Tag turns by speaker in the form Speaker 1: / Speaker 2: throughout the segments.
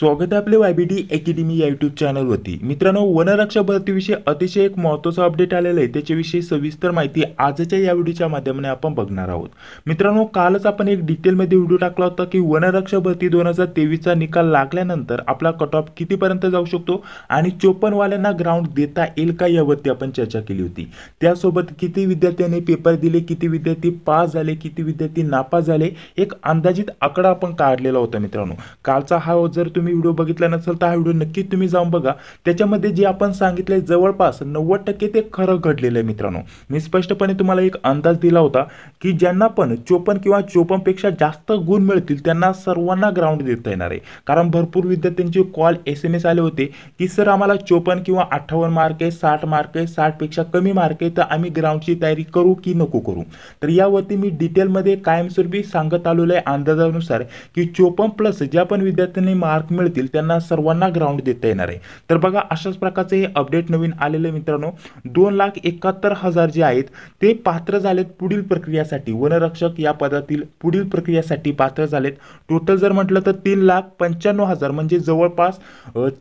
Speaker 1: स्वागत आहे आपले वाय बी डी अकॅडमी या युट्यूब चॅनलवरती मित्रांनो वनरक्षक भरतीविषयी अतिशय एक महत्त्वाचा अपडेट आलेला आहे त्याच्याविषयी सविस्तर माहिती आजच्या या व्हिडिओच्या माध्यमाने आपण बघणार आहोत मित्रांनो कालच आपण एक डिटेलमध्ये व्हिडिओ टाकला होता की वनरक्षा भरती दोन हजार तेवीसचा निकाल लागल्यानंतर आपला कट ऑफ कितीपर्यंत जाऊ शकतो आणि चोपन्नवाल्यांना ग्राउंड देता येईल का यावरती आपण चर्चा केली होती त्यासोबत किती विद्यार्थ्यांनी पेपर दिले किती विद्यार्थी पास झाले किती विद्यार्थी नापास झाले एक अंदाजित आकडा आपण काढलेला होता मित्रांनो कालचा हा जर तुम्ही तुम्ही व्हिडिओ बघितला नसेल तर हा व्हिडिओ नक्की तुम्ही जाऊन बघा त्याच्यामध्ये जे आपण सांगितले जवळपास नव्वद टक्के ते खरं घडलेलं आहे मित्रांनो मी स्पष्टपणे तुम्हाला एक अंदाज दिला होता की ज्यांना पण चोपन्न किंवा चोपन्नपेक्षा जास्त गुण मिळतील त्यांना सर्वांना ग्राउंड देता येणार आहे कारण भरपूर विद्यार्थ्यांचे कॉल एस एम एस आले होते की सर आम्हाला चोपन्न किंवा अठ्ठावन्न मार्क आहे साठ मार्क आहे साठपेक्षा कमी मार्क आहे तर आम्ही ग्राउंडची तयारी करू की नको करू तर यावरती मी डिटेलमध्ये कायमस्वरूपी सांगत आलेलो आहे अंदाजानुसार की चोपन्न प्लस ज्या पण विद्यार्थ्यांनी मार्क मिळतील त्यांना सर्वांना ग्राउंड देता येणार आहे तर बघा अशाच प्रकारचे हे अपडेट नवीन आलेले मित्रांनो दोन लाख एकाहत्तर हजार जे आहेत ते पात्र झालेत पुढील प्रक्रियासाठी वनरक्षक या पदातील पुढील प्रक्रियासाठी पात्र झालेत टोटल जर म्हटलं तर तीन लाख पंच्याण्णव हजार म्हणजे जवळपास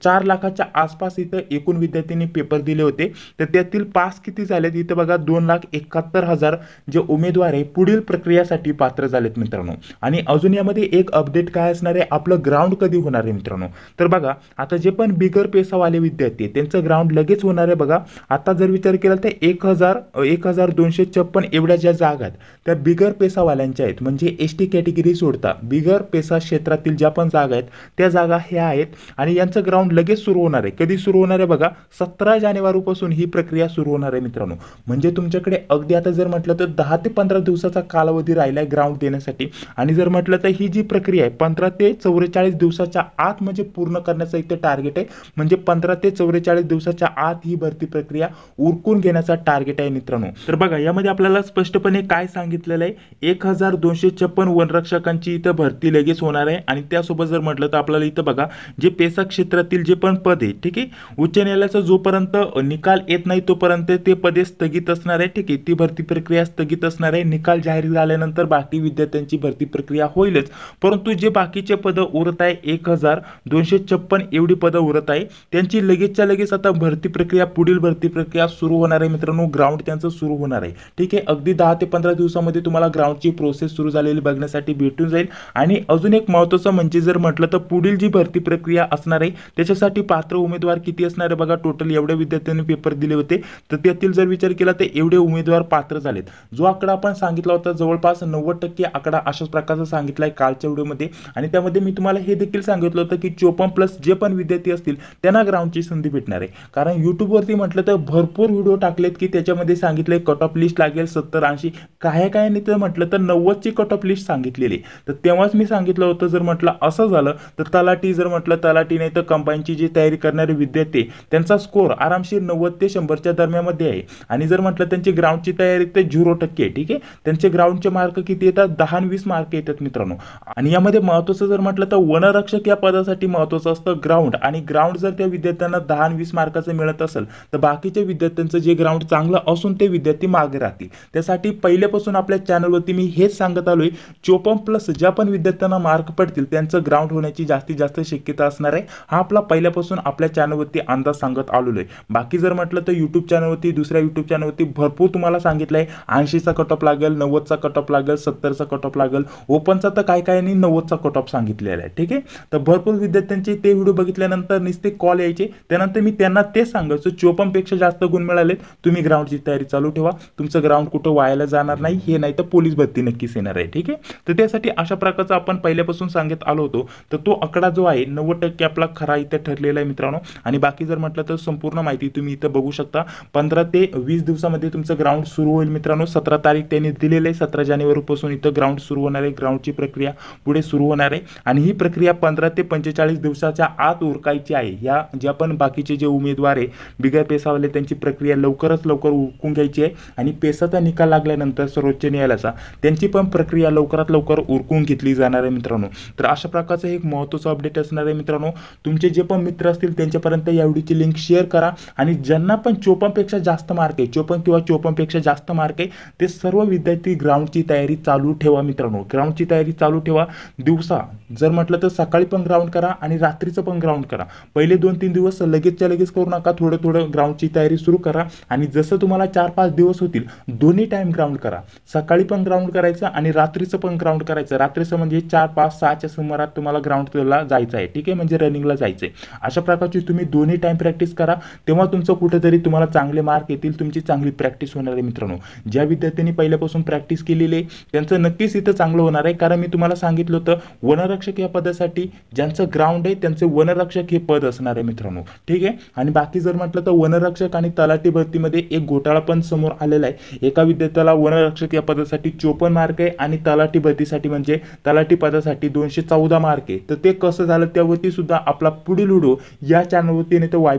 Speaker 1: चार लाखाच्या आसपास इथं एकूण विद्यार्थ्यांनी पेपर दिले होते तर त्यातील पास किती झालेत इथं बघा दोन लाख एकाहत्तर हजार जे उमेदवार आहे पुढील प्रक्रियासाठी पात्र झालेत मित्रांनो आणि अजून यामध्ये एक अपडेट काय असणार आहे आपलं ग्राउंड कधी होणार आहे मित्रांनो तर बघा आता जे पण बिगर पेसावाले विद्यार्थी त्यांचं ग्राउंड लगेच होणार आहे बघा आता जर विचार केला तर एक हजार एक हजार दोनशे छप्पन एवढ्या ज्या जागा आहेत त्या बिगर पेसावाल्यांच्या आहेत म्हणजे एस टी कॅटेगरी सोडता बिगर पेसा क्षेत्रातील ज्या पण जागा आहेत त्या जागा ह्या आहेत आणि यांचं ग्राउंड लगेच सुरू होणार आहे कधी सुरू होणार आहे बघा सतरा जानेवारीपासून ही प्रक्रिया सुरू होणार आहे मित्रांनो म्हणजे तुमच्याकडे अगदी आता जर म्हटलं तर दहा ते पंधरा दिवसाचा कालावधी राहिला आहे ग्राउंड देण्यासाठी आणि जर म्हटलं तर ही जी प्रक्रिया आहे पंधरा ते चौवेचाळीस दिवसाच्या आत म्हणजे पूर्ण करण्याचं इथे टार्गेट आहे म्हणजे पंधरा ते चौवेचाळीस दिवसाच्या आत ही भरती प्रक्रिया उरकून घेण्याचा टार्गेट आहे मित्रांनो तर बघा यामध्ये आपल्याला स्पष्टपणे काय सांगितलेलं आहे एक हजार दोनशे छप्पन वनरक्षकांची इथं भरती लगेच होणार आहे आणि त्यासोबत जर म्हटलं तर आपल्याला इथं बघा जे पेसा क्षेत्रातील जे पण पद आहे ठीक आहे उच्च न्यायालयाचा जोपर्यंत निकाल येत नाही तोपर्यंत ते पदे स्थगित असणार आहे ठीक आहे ती भरती प्रक्रिया स्थगित असणार आहे निकाल जाहीर झाल्यानंतर बाकी विद्यार्थ्यांची भरती प्रक्रिया होईलच परंतु जे बाकीचे पदं उरत आहे एक हजार हजार दोनशे छप्पन एवढी पदं उरत आहे त्यांची लगेचच्या लगेच आता भरती प्रक्रिया पुढील भरती प्रक्रिया सुरू होणार आहे मित्रांनो ग्राउंड त्यांचं सुरू होणार आहे ठीक आहे अगदी दहा ते पंधरा दिवसामध्ये तुम्हाला ग्राउंडची प्रोसेस सुरू झालेली बघण्यासाठी भेटून जाईल आणि अजून एक महत्त्वाचं म्हणजे जर म्हटलं तर पुढील जी भरती प्रक्रिया असणार आहे त्याच्यासाठी पात्र उमेदवार किती असणार आहे बघा टोटल एवढ्या विद्यार्थ्यांनी पेपर दिले होते तर त्यातील जर विचार केला तर एवढे उमेदवार पात्र झालेत जो आकडा आपण सांगितला होता जवळपास नव्वद टक्के आकडा अशाच प्रकारचा सांगितला आहे कालच्या व्हिडिओमध्ये आणि त्यामध्ये मी तुम्हाला हे देखील सांगितलं होतं की चोपन्न प्लस जे पण विद्यार्थी असतील त्यांना ग्राउंडची संधी भेटणार आहे कारण यूट्यूबवरती म्हटलं तर भरपूर व्हिडिओ टाकलेत की त्याच्यामध्ये सांगितले कट ऑफ लिस्ट लागेल सत्तर ऐंशी काय काय नाही तर म्हटलं तर नव्वदची कट ऑफ लिस्ट सांगितलेली तर तेव्हाच मी सांगितलं होतं जर म्हटलं असं झालं तर तलाठी जर म्हटलं तलाठी नाही तर कंपाईनची जी तयारी करणारे विद्यार्थी त्यांचा स्कोर आरामशीर नव्वद ते शंभरच्या दरम्यानमध्ये आहे आणि जर म्हटलं त्यांची ग्राउंडची तयारी तर झिरो टक्के ठीक आहे त्यांचे ग्राउंडचे मार्क किती येतात दहा वीस मार्क येतात मित्रांनो आणि यामध्ये महत्वाचं जर म्हटलं तर वनरक्षक या पदा साठी महत्वाचं असतं ग्राउंड आणि ग्राउंड जर त्या विद्यार्थ्यांना दहा आणि वीस मार्काचं मिळत असेल तर बाकीच्या विद्यार्थ्यांचं जे ग्राउंड चांगलं असून ते विद्यार्थी मागे राहतील त्यासाठी पहिल्यापासून आपल्या चॅनलवरती मी हेच सांगत आलो आहे चोपन प्लस ज्या पण विद्यार्थ्यांना मार्क पडतील त्यांचं ग्राउंड होण्याची जास्तीत जास्त शक्यता असणार आहे हा आपला पहिल्यापासून आपल्या चॅनलवरती अंदाज सांगत आलेलो आहे बाकी जर म्हटलं तर यूट्यूब चॅनलवरती दुसऱ्या यूट्यूब चॅनलवरती भरपूर तुम्हाला सांगितलं आहे ऐंशीचा कट ऑफ लागेल नव्वदचा कट ऑफ लागेल सत्तरचा कट ऑफ लागेल ओपनचा तर काय काय नाही नव्वदचा कट ऑफ सांगितलेला आहे ठीक आहे तर भरपूर विद्यार्थ्यांचे ते व्हिडिओ बघितल्यानंतर नुसते कॉल यायचे त्यानंतर मी त्यांना ते सांगायचो चोपनपेक्षा जास्त गुण मिळाले तुम्ही ग्राउंडची तयारी चालू ठेवा तुमचं ग्राउंड कुठं व्हायला जाणार नाही हे नाही तर पोलीस भरती नक्कीच येणार आहे ठीक आहे तर त्यासाठी अशा प्रकारचा आपण पहिल्यापासून सांगत आलो होतो तर तो आकडा जो आहे नव्वद टक्के आपला खरा इथे ठरलेला आहे मित्रांनो आणि बाकी जर म्हटलं तर संपूर्ण माहिती तुम्ही इथं बघू शकता पंधरा ते वीस दिवसामध्ये तुमचं ग्राउंड सुरू होईल मित्रांनो सतरा तारीख त्यांनी दिलेलं आहे सतरा जानेवारीपासून इथं ग्राउंड सुरू होणार आहे ग्राउंडची प्रक्रिया पुढे सुरू होणार आहे आणि ही प्रक्रिया पंधरा ते पंचवीस पंचेचाळीस दिवसाच्या आत उरकायची आहे या ज्या पण बाकीचे जे उमेदवार आहे बिगर पेसावाले त्यांची प्रक्रिया लवकरच लवकर उरकून घ्यायची आहे आणि पेसाचा निकाल लागल्यानंतर सर्वोच्च न्यायालयाचा त्यांची पण प्रक्रिया लवकरात लवकर उरकून घेतली जाणार आहे मित्रांनो तर अशा प्रकारचं एक महत्त्वाचं अपडेट असणार आहे मित्रांनो तुमचे जे पण मित्र असतील त्यांच्यापर्यंत या लिंक शेअर करा आणि ज्यांना पण चोपनपेक्षा जास्त मार्क आहे चोपन किंवा चोपनपेक्षा जास्त मार्क आहे ते सर्व विद्यार्थी ग्राउंडची तयारी चालू ठेवा मित्रांनो ग्राउंडची तयारी चालू ठेवा दिवसा जर म्हटलं तर सकाळी पण ग्राउंड करा आणि रात्रीचं पण ग्राउंड करा पहिले दोन तीन दिवस लगेचच्या लगेच करू नका थोडं थोडं ग्राउंडची तयारी सुरू करा आणि जसं तुम्हाला चार पाच दिवस होतील दोन्ही टाईम ग्राउंड करा सकाळी पण ग्राउंड करायचं आणि रात्रीचं पण ग्राउंड करायचं रात्रीचं म्हणजे चार पाच सहाच्या सुमारात तुम्हाला ग्राउंडला जायचं आहे ठीक आहे म्हणजे रनिंगला जायचं आहे अशा प्रकारची तुम्ही दोन्ही टाईम प्रॅक्टिस करा तेव्हा तुमचं कुठेतरी तुम्हाला चांगले मार्क येतील तुमची चांगली प्रॅक्टिस होणार आहे मित्रांनो ज्या विद्यार्थ्यांनी पहिल्यापासून प्रॅक्टिस केलेली आहे त्यांचं नक्कीच इथं चांगलं होणार आहे कारण मी तुम्हाला सांगितलं होतं वनर वनरक्षक या पदासाठी ज्यांचं ग्राउंड आहे त्यांचे वनरक्षक हे पद असणार आहे मित्रांनो ठीक आहे आणि बाकी जर म्हटलं तर वनरक्षक आणि तलाठी भरतीमध्ये एक घोटाळा पण समोर आलेला आहे एका विद्यार्थ्याला वनरक्षक या पदासाठी चोपन्न मार्क आहे आणि तलाठी भरतीसाठी म्हणजे तलाठी पदासाठी दोनशे चौदा मार्क आहे तर ते कसं झालं त्यावरती सुद्धा आपला पुढील व्हिडिओ या चॅनलवरती नाही तर वाय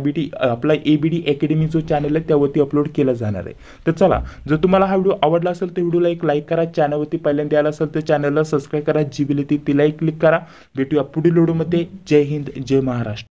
Speaker 1: आपला ए बी डी अकॅडमी जो चॅनल आहे त्यावरती अपलोड केला जाणार आहे तर चला जर तुम्हाला हा व्हिडिओ आवडला असेल तर व्हिडिओला एक लाईक करा चॅनलवरती पहिल्यांदा आला असेल तर चॅनलला सबस्क्राईब करा जी बिल ती तिलाही क्लिक करा करा भेटूया पुढील व्हिडिओमध्ये जय हिंद जय महाराष्ट्र